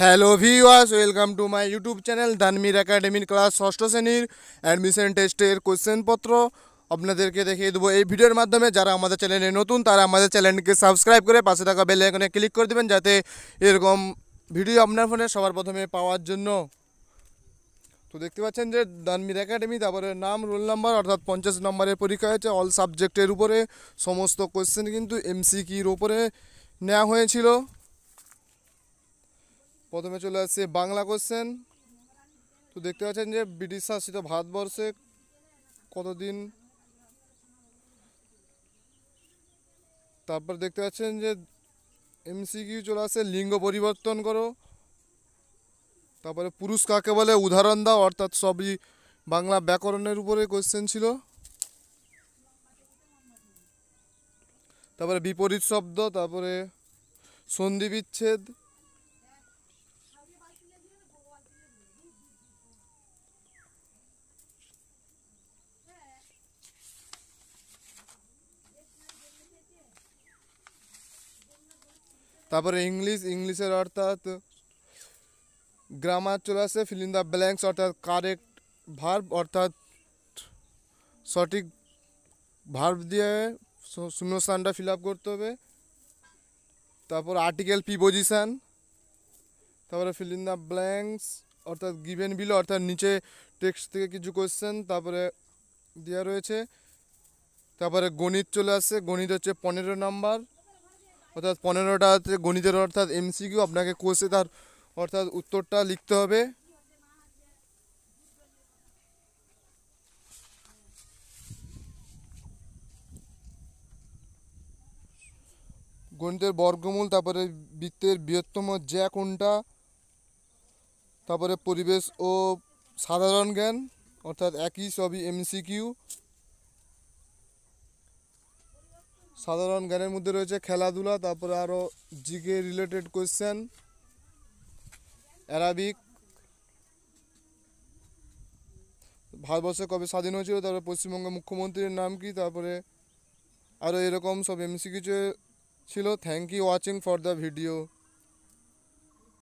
hello viewers welcome to my YouTube channel দানমির একাডেমির class ষষ্ঠ শ্রেণীর অ্যাডমিশন টেস্টের কোশ্চেনপত্র আপনাদেরকে দেখিয়ে দেবো এই ভিডিওর মাধ্যমে যারা আমাদের চ্যানেলে নতুন তারা আমাদের চ্যানেলকে সাবস্ক্রাইব করে পাশে থাকা বেল আইকনে ক্লিক করে দেবেন যাতে এরকম ভিডিও আপনার ফোনে সবার প্রথমে পাওয়ার জন্য তো দেখতে পাচ্ছেন যে দানমির একাডেমি তারপরে নাম রোল নাম্বার অর্থাৎ পঞ্চাশ নম্বরের পরীক্ষা হয়েছে অল সাবজেক্টের উপরে সমস্ত কোশ্চেন কিন্তু এমসিকির উপরে নেওয়া হয়েছিল প্রথমে চলে আসছে বাংলা কোশ্চেন তো দেখতে পাচ্ছেন যে ব্রিটিশ শাসিত ভারতবর্ষে কতদিন তারপর দেখতে পাচ্ছেন যে এমসিকিউ চলে আসে লিঙ্গ পরিবর্তন করো তারপরে পুরুষ কাকে বলে উদাহরণ দাও অর্থাৎ সবই বাংলা ব্যাকরণের উপরে কোশ্চেন ছিল তারপরে বিপরীত শব্দ তারপরে সন্ধি বিচ্ছেদ তারপরে ইংলিশ ইংলিশের অর্থাৎ গ্রামার চলে আসে ফিল ইন দ্য ব্ল্যাঙ্কস অর্থাৎ কারেক্ট ভার্ব অর্থাৎ সঠিক ভার্ব দিয়ে শূন্যস্থানটা ফিল আপ করতে হবে তারপর আর্টিকেল পি পজিশান তারপরে ফিল ইন দ্য ব্ল্যাঙ্কস অর্থাৎ গিভেন বিল অর্থাৎ নিচে টেক্সট থেকে কিছু কোয়েশ্চেন তারপরে দেওয়া রয়েছে তারপরে গণিত চলে আসে গণিত হচ্ছে পনেরো নাম্বার অর্থাৎ পনেরোটা গণিতের অর্থাৎ এমসিকিউ আপনাকে কোষে তার অর্থাৎ উত্তরটা লিখতে হবে গণিতের বর্গমূল তারপরে বৃত্তের বৃহত্তম জ্যা কোনটা তারপরে পরিবেশ ও সাধারণ জ্ঞান অর্থাৎ একই সবই এমসিকিউ সাধারণ জ্ঞানের মধ্যে রয়েছে খেলাধুলা তারপরে আরও জিকে রিলেটেড কোয়েশ্চেন অ্যারাবিক ভারতবর্ষে কবে স্বাধীন হয়েছিল তারপরে পশ্চিমবঙ্গের মুখ্যমন্ত্রীর নাম কি তারপরে আরও এরকম সব এমসি কিছু ছিল thank you watching for the video